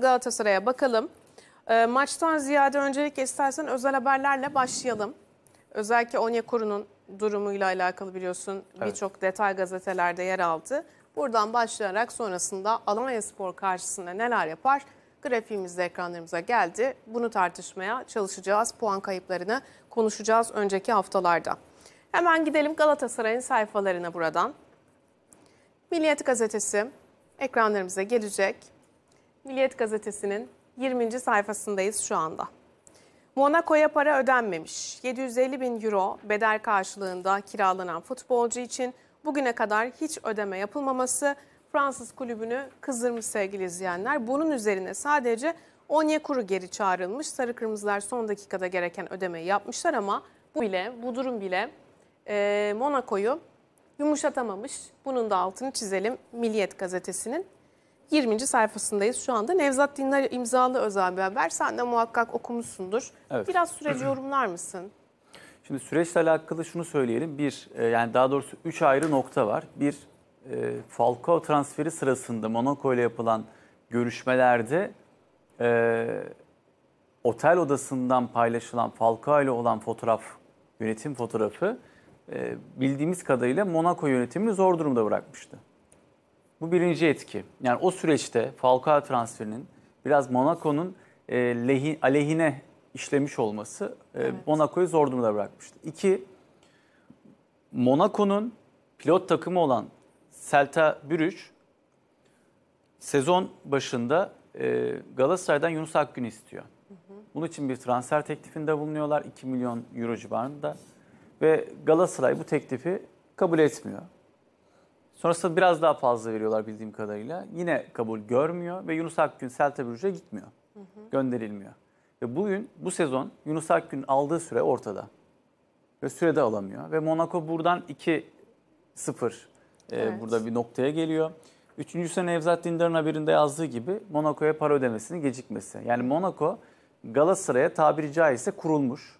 Galatasaray'a bakalım. E, maçtan ziyade öncelikle istersen özel haberlerle başlayalım. Özellikle Onyekuru'nun durumuyla alakalı biliyorsun evet. birçok detay gazetelerde yer aldı. Buradan başlayarak sonrasında Alanya Spor karşısında neler yapar? Grafiğimizde ekranlarımıza geldi. Bunu tartışmaya çalışacağız. Puan kayıplarını konuşacağız önceki haftalarda. Hemen gidelim Galatasaray'ın sayfalarına buradan. Milliyet gazetesi ekranlarımıza gelecek. Milliyet gazetesinin 20. sayfasındayız şu anda. Monaco'ya para ödenmemiş. 750 bin euro bedel karşılığında kiralanan futbolcu için bugüne kadar hiç ödeme yapılmaması Fransız kulübünü kızdırmış sevgili izleyenler. Bunun üzerine sadece Onyekuru geri çağrılmış. Sarı Kırmızılar son dakikada gereken ödemeyi yapmışlar ama bu bile bu durum bile e, Monaco'yu yumuşatamamış. Bunun da altını çizelim Milliyet gazetesinin 20. sayfasındayız şu anda. Nevzat Dinler imzalı özel bir haber. Sen de muhakkak okumuşsundur. Evet. Biraz süreci yorumlar mısın? Şimdi süreçle alakalı şunu söyleyelim. Bir, e, yani daha doğrusu üç ayrı nokta var. Bir, e, Falcao transferi sırasında Monaco ile yapılan görüşmelerde e, otel odasından paylaşılan Falcao ile olan fotoğraf, yönetim fotoğrafı e, bildiğimiz kadarıyla Monaco yönetimini zor durumda bırakmıştı. Bu birinci etki. Yani o süreçte Falcao transferinin biraz Monaco'nun e, lehi, aleyhine işlemiş olması e, evet. Monaco'yu zor durumda bırakmıştı. İki, Monaco'nun pilot takımı olan Celta Bürüç sezon başında e, Galatasaray'dan Yunus Akgün istiyor. Hı hı. Bunun için bir transfer teklifinde bulunuyorlar 2 milyon euro civarında ve Galatasaray bu teklifi kabul etmiyor. Sonrasında biraz daha fazla veriyorlar bildiğim kadarıyla. Yine kabul görmüyor ve Yunus Akgün Celta Brugge'e gitmiyor. Hı hı. Gönderilmiyor. Ve bugün bu sezon Yunus Akgün aldığı süre ortada. Ve sürede alamıyor. Ve Monaco buradan 2-0 e, evet. e, burada bir noktaya geliyor. Üçüncü sene Evzat Dindar'ın haberinde yazdığı gibi Monaco'ya para ödemesini gecikmesi. Yani Monaco Galatasaray'a tabiri caizse kurulmuş.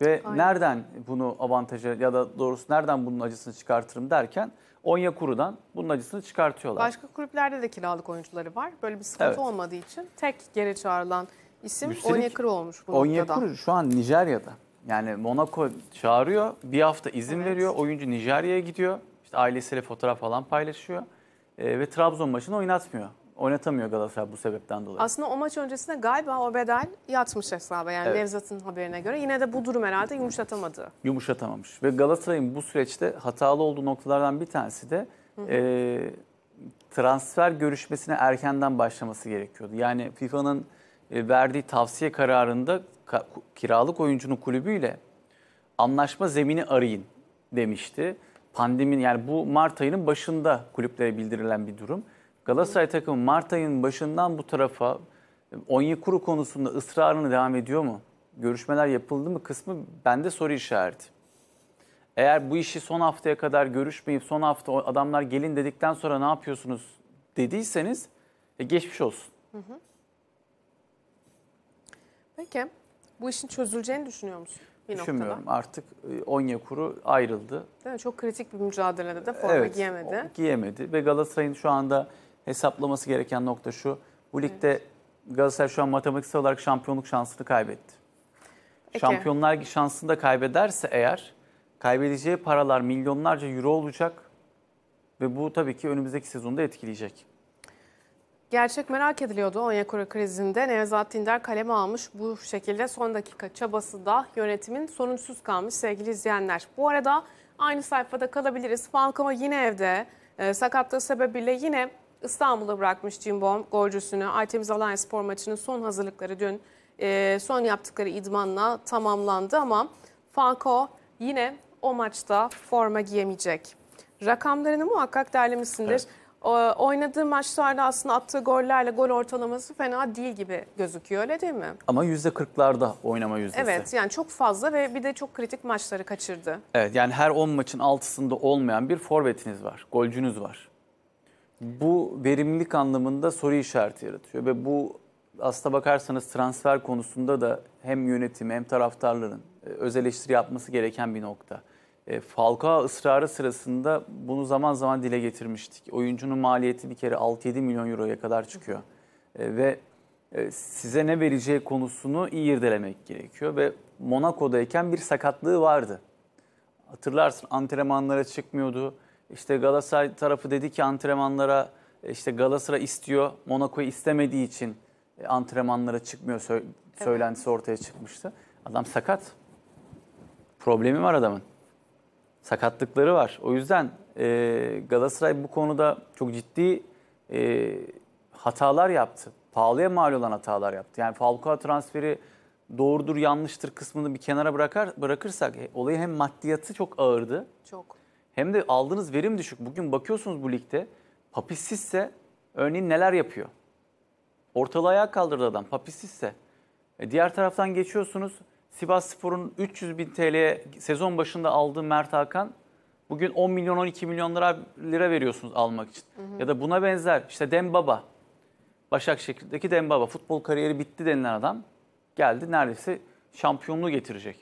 Ve Aynen. nereden bunu avantajı ya da doğrusu nereden bunun acısını çıkartırım derken Onya Kuru'dan bunun acısını çıkartıyorlar. Başka kulüplerde de kiralık oyuncuları var. Böyle bir sıkıntı evet. olmadığı için tek geri çağrılan isim Üstelik, Onya Kuru olmuş bu Onya noktada. Kuru şu an Nijerya'da. Yani Monaco çağırıyor, bir hafta izin evet. veriyor. Oyuncu Nijerya'ya gidiyor. İşte ailesiyle fotoğraf falan paylaşıyor. E, ve Trabzon maçını oynatmıyor oynatamıyor Galatasaray bu sebepten dolayı. Aslında o maç öncesinde galiba o bedel yatmış hesaba yani evet. Nevzat'ın haberine göre. Yine de bu durum herhalde yumuşatamadı. Yumuşatamamış ve Galatasaray'ın bu süreçte hatalı olduğu noktalardan bir tanesi de e, transfer görüşmesine erkenden başlaması gerekiyordu. Yani FIFA'nın e, verdiği tavsiye kararında kiralık oyuncunun kulübüyle anlaşma zemini arayın demişti. Pandemin yani bu Mart ayının başında kulüplere bildirilen bir durum. Galatasaray takımı Mart ayının başından bu tarafa Onyekuru konusunda ısrarını devam ediyor mu? Görüşmeler yapıldı mı kısmı bende soru işareti. Eğer bu işi son haftaya kadar görüşmeyip son hafta adamlar gelin dedikten sonra ne yapıyorsunuz dediyseniz e, geçmiş olsun. Hı hı. Peki bu işin çözüleceğini düşünüyor musun? Bir Düşünmüyorum noktada. artık e, Onyekuru ayrıldı. Değil mi? Çok kritik bir mücadelede de forma evet, giyemedi. giyemedi ve Galatasaray'ın şu anda hesaplaması gereken nokta şu. Bu ligde evet. Galatasaray şu an matematiksel olarak şampiyonluk şansını kaybetti. Peki. Şampiyonlar şansını da kaybederse eğer kaybedeceği paralar milyonlarca euro olacak ve bu tabii ki önümüzdeki sezonda etkileyecek. Gerçek merak ediliyordu Onyekuru krizinde. Nevzat Dindar kaleme almış bu şekilde son dakika çabası da yönetimin sorunsuz kalmış sevgili izleyenler. Bu arada aynı sayfada kalabiliriz. Falcao yine evde. E, sakatlığı sebebiyle yine İstanbul'a bırakmış Cimbom golcüsünü. Artemis Alanya spor maçının son hazırlıkları dün e, son yaptıkları idmanla tamamlandı ama Falco yine o maçta forma giyemeyecek. Rakamlarını muhakkak derlemişsindir. Evet. oynadığı maçlarda aslında attığı gollerle gol ortalaması fena değil gibi gözüküyor öyle değil mi? Ama %40'larda oynama yüzdesi. Evet yani çok fazla ve bir de çok kritik maçları kaçırdı. Evet yani her 10 maçın 6'sında olmayan bir forvetiniz var, golcünüz var. Bu verimlilik anlamında soru işareti yaratıyor ve bu aslına bakarsanız transfer konusunda da hem yönetim hem taraftarların e, öz eleştiri yapması gereken bir nokta. E, Falcao ısrarı sırasında bunu zaman zaman dile getirmiştik. Oyuncunun maliyeti bir kere 6-7 milyon euroya kadar çıkıyor. E, ve size ne vereceği konusunu iyi irdelemek gerekiyor. Ve Monaco'dayken bir sakatlığı vardı. Hatırlarsın antrenmanlara çıkmıyordu işte Galatasaray tarafı dedi ki antrenmanlara e, işte Galatasaray istiyor, Monaco'yu istemediği için e, antrenmanlara çıkmıyor sö- söylentisi ortaya çıkmıştı. Adam sakat. Problemi var adamın. Sakatlıkları var. O yüzden e, Galatasaray bu konuda çok ciddi e, hatalar yaptı. Pahalıya mal olan hatalar yaptı. Yani Falcao transferi doğrudur yanlıştır kısmını bir kenara bırakar bırakırsak e, olayı hem maddiyatı çok ağırdı. Çok hem de aldığınız verim düşük. Bugün bakıyorsunuz bu ligde papissizse örneğin neler yapıyor? Ortalığı ayağa kaldırdı adam papissizse. E diğer taraftan geçiyorsunuz Sivas Spor'un 300 bin TL'ye sezon başında aldığı Mert Hakan bugün 10 milyon 12 milyon lira, lira veriyorsunuz almak için. Hı hı. Ya da buna benzer işte Dembaba. Başakşehir'deki Dembaba futbol kariyeri bitti denilen adam geldi neredeyse şampiyonluğu getirecek.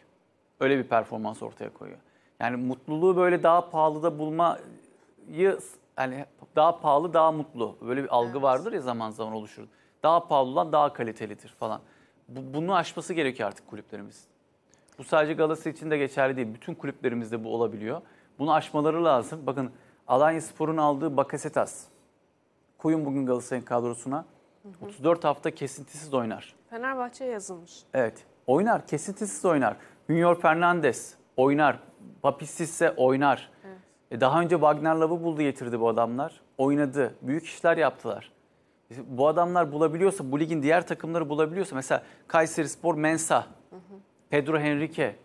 Öyle bir performans ortaya koyuyor. Yani mutluluğu böyle daha pahalıda bulmayı yani daha pahalı daha mutlu. Böyle bir algı evet. vardır ya zaman zaman oluşur. Daha pahalı olan daha kalitelidir falan. Bu, bunu aşması gerekiyor artık kulüplerimiz. Bu sadece Galatasaray için de geçerli değil. Bütün kulüplerimizde bu olabiliyor. Bunu aşmaları lazım. Bakın Alanya Spor'un aldığı Bakasetas. Koyun bugün Galatasaray'ın kadrosuna. Hı hı. 34 hafta kesintisiz oynar. Fenerbahçe yazılmış. Evet. Oynar. Kesintisiz oynar. Junior Fernandes oynar. Papistisse oynar. Evet. E, daha önce Wagner Love'ı buldu getirdi bu adamlar. Oynadı. Büyük işler yaptılar. E, bu adamlar bulabiliyorsa, bu ligin diğer takımları bulabiliyorsa. Mesela Kayseri Spor Mensa, hı hı. Pedro Henrique.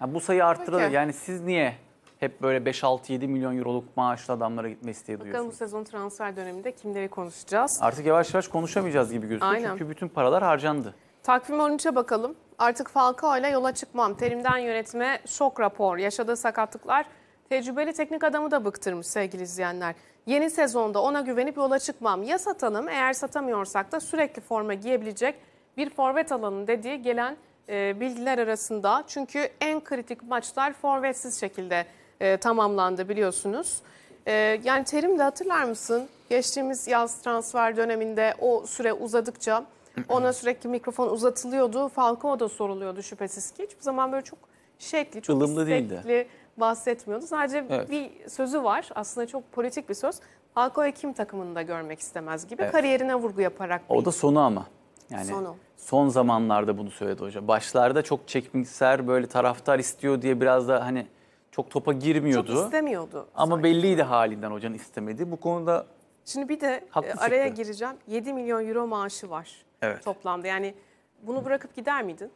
Yani bu sayı arttırılır. Okay. Yani siz niye hep böyle 5-6-7 milyon euroluk maaşlı adamlara gitmesi diye duyuyorsunuz. Bakalım bu sezon transfer döneminde kimleri konuşacağız? Artık yavaş yavaş konuşamayacağız gibi gözüküyor. Aynen. Çünkü bütün paralar harcandı. Takvim 13'e bakalım. Artık Falcao ile yola çıkmam. Terimden yönetime şok rapor. Yaşadığı sakatlıklar tecrübeli teknik adamı da bıktırmış sevgili izleyenler. Yeni sezonda ona güvenip yola çıkmam. Ya satalım eğer satamıyorsak da sürekli forma giyebilecek bir forvet alanı dediği gelen e, bilgiler arasında. Çünkü en kritik maçlar forvetsiz şekilde e, tamamlandı biliyorsunuz. E, yani Terim de hatırlar mısın? Geçtiğimiz yaz transfer döneminde o süre uzadıkça ona sürekli mikrofon uzatılıyordu. Falcao da soruluyordu şüphesiz ki. Hiçbir zaman böyle çok şekli, çok Ilımlı istekli değildi. bahsetmiyordu. Sadece evet. bir sözü var. Aslında çok politik bir söz. Falcao'yu kim takımında görmek istemez gibi evet. kariyerine vurgu yaparak. O bir... da sonu ama. Yani Sonu. son zamanlarda bunu söyledi hocam. Başlarda çok çekimser böyle taraftar istiyor diye biraz da hani çok topa girmiyordu. Çok istemiyordu. Ama sanki. belliydi halinden hocanın istemediği. Bu konuda Şimdi bir de e, Haklı araya çıktı. gireceğim. 7 milyon euro maaşı var evet. toplamda. Yani bunu bırakıp gider miydin?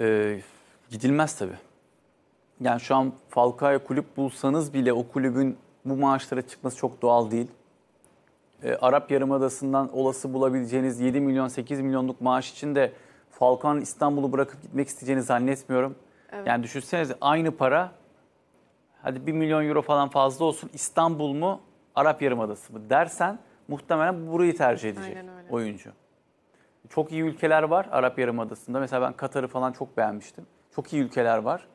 Ee, gidilmez tabii. Yani şu an Falcao'ya kulüp bulsanız bile o kulübün bu maaşlara çıkması çok doğal değil. E, Arap Yarımadası'ndan olası bulabileceğiniz 7 milyon 8 milyonluk maaş için de Falcao'nun İstanbul'u bırakıp gitmek isteyeceğini zannetmiyorum. Evet. Yani düşünsenize aynı para hadi 1 milyon euro falan fazla olsun İstanbul mu Arap Yarımadası mı dersen muhtemelen burayı tercih edecek oyuncu. Çok iyi ülkeler var Arap Yarımadası'nda. Mesela ben Katar'ı falan çok beğenmiştim. Çok iyi ülkeler var.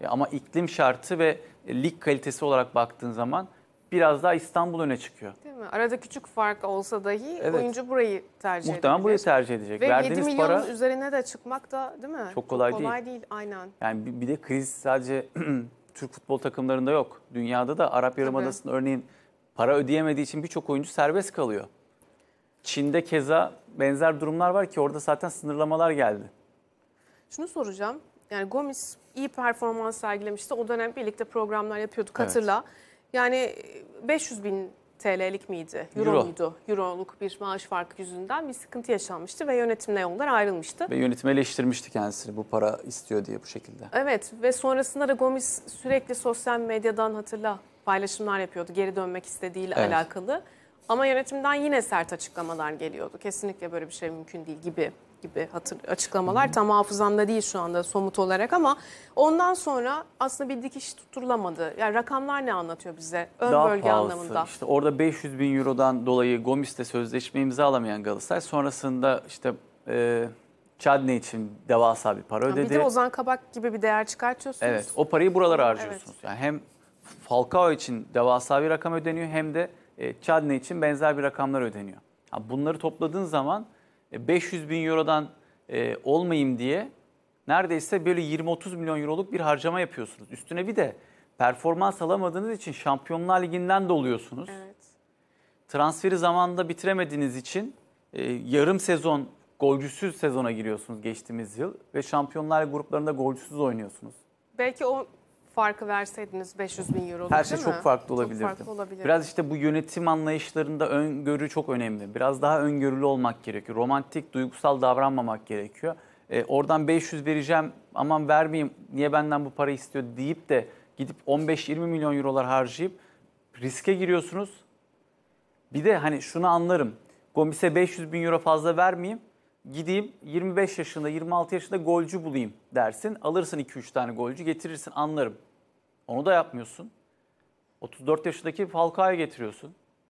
E, ama iklim şartı ve lig kalitesi olarak baktığın zaman biraz daha İstanbul öne çıkıyor. Değil mi? Arada küçük fark olsa dahi evet. oyuncu burayı tercih edecek. Muhtemelen burayı tercih edecek. Ve Verdiğiniz 7 milyonun para, üzerine de çıkmak da değil mi? Çok kolay, çok kolay değil. değil. Aynen. Yani bir, bir de kriz sadece Türk futbol takımlarında yok. Dünyada da Arap Yarımadası'nın örneğin Para ödeyemediği için birçok oyuncu serbest kalıyor. Çin'de keza benzer durumlar var ki orada zaten sınırlamalar geldi. Şunu soracağım. Yani Gomis iyi performans sergilemişti. O dönem birlikte programlar yapıyorduk hatırla. Yani 500 e, bin TL'lik miydi? Euro, Euro. muydu? Euro'luk bir maaş farkı yüzünden bir sıkıntı yaşanmıştı ve yönetimle yollar ayrılmıştı. Ve yönetim eleştirmişti kendisini bu para istiyor diye bu şekilde. Evet ve sonrasında da Gomis sürekli sosyal medyadan hatırla paylaşımlar yapıyordu geri dönmek istediğiyle evet. alakalı. Ama yönetimden yine sert açıklamalar geliyordu. Kesinlikle böyle bir şey mümkün değil gibi gibi hatır, açıklamalar. Tam hafızamda değil şu anda somut olarak ama ondan sonra aslında bir dikiş tutturulamadı. Yani rakamlar ne anlatıyor bize ön Daha bölge pahalısı. anlamında? İşte orada 500 bin eurodan dolayı Gomis'te sözleşme imzalamayan Galatasaray sonrasında işte e, Çadne için devasa bir para ödedi. Bir de Ozan Kabak gibi bir değer çıkartıyorsunuz. Evet o parayı buralara harcıyorsunuz. Evet. Yani hem Falcao için devasa bir rakam ödeniyor hem de e, Chadne için benzer bir rakamlar ödeniyor. bunları topladığın zaman 500 e, bin eurodan e, olmayayım diye neredeyse böyle 20-30 milyon euroluk bir harcama yapıyorsunuz. Üstüne bir de performans alamadığınız için Şampiyonlar Ligi'nden de oluyorsunuz. Evet. Transferi zamanında bitiremediğiniz için e, yarım sezon golcüsüz sezona giriyorsunuz geçtiğimiz yıl ve Şampiyonlar gruplarında golcüsüz oynuyorsunuz. Belki o farkı verseydiniz 500 bin euro Her şey değil çok mi? farklı olabilirdi. Çok farklı olabilirdi. Biraz işte bu yönetim anlayışlarında öngörü çok önemli. Biraz daha öngörülü olmak gerekiyor. Romantik, duygusal davranmamak gerekiyor. E, oradan 500 vereceğim aman vermeyeyim niye benden bu para istiyor deyip de gidip 15-20 milyon eurolar harcayıp riske giriyorsunuz. Bir de hani şunu anlarım. Gomis'e 500 bin euro fazla vermeyeyim. Gideyim 25 yaşında 26 yaşında golcü bulayım dersin. Alırsın 2-3 tane golcü getirirsin anlarım. Onu da yapmıyorsun. 34 yaşındaki Falcao'ya getiriyorsun.